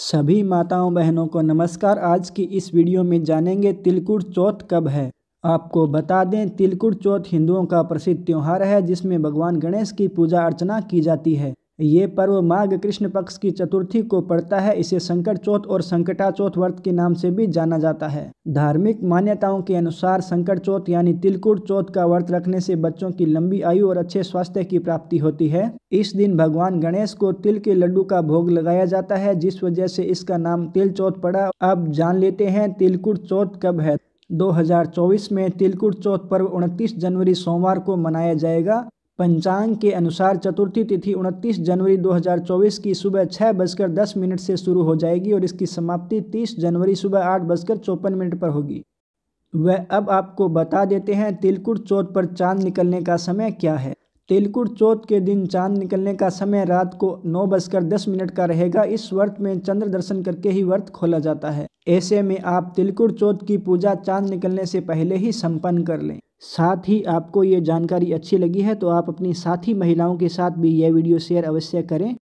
सभी माताओं बहनों को नमस्कार आज की इस वीडियो में जानेंगे तिलकुट चौथ कब है आपको बता दें तिलकुट चौथ हिंदुओं का प्रसिद्ध त्यौहार है जिसमें भगवान गणेश की पूजा अर्चना की जाती है ये पर्व माघ कृष्ण पक्ष की चतुर्थी को पड़ता है इसे संकट चौथ और संकटा चौथ व्रत के नाम से भी जाना जाता है धार्मिक मान्यताओं के अनुसार संकट चौथ यानी तिलकुट चौथ का व्रत रखने से बच्चों की लंबी आयु और अच्छे स्वास्थ्य की प्राप्ति होती है इस दिन भगवान गणेश को तिल के लड्डू का भोग लगाया जाता है जिस वजह से इसका नाम तिल चौथ पड़ा अब जान लेते हैं तिलकुट चौथ कब है 2024 में तिलकुट चौथ पर्व 29 जनवरी सोमवार को मनाया जाएगा पंचांग के अनुसार चतुर्थी तिथि 29 जनवरी 2024 की सुबह छः बजकर दस मिनट से शुरू हो जाएगी और इसकी समाप्ति 30 जनवरी सुबह आठ बजकर चौपन मिनट पर होगी वह अब आपको बता देते हैं तिलकुट चौथ पर चांद निकलने का समय क्या है तिलकुट चौथ के दिन चांद निकलने का समय रात को नौ बजकर दस मिनट का रहेगा इस व्रत में चंद्र दर्शन करके ही व्रत खोला जाता है ऐसे में आप तिलकुट चौथ की पूजा चांद निकलने से पहले ही संपन्न कर लें साथ ही आपको ये जानकारी अच्छी लगी है तो आप अपनी साथी महिलाओं के साथ भी ये वीडियो शेयर अवश्य करें